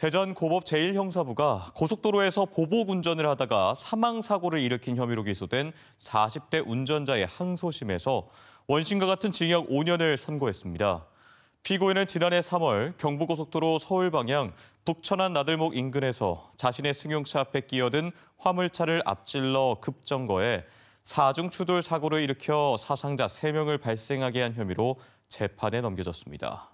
대전 고법 제1형사부가 고속도로에서 보복 운전을 하다가 사망 사고를 일으킨 혐의로 기소된 40대 운전자의 항소심에서 원심과 같은 징역 5년을 선고했습니다. 피고인은 지난해 3월 경부고속도로 서울 방향 북천안 나들목 인근에서 자신의 승용차 앞에 끼어든 화물차를 앞질러 급정거해 사중 추돌 사고를 일으켜 사상자 3명을 발생하게 한 혐의로 재판에 넘겨졌습니다.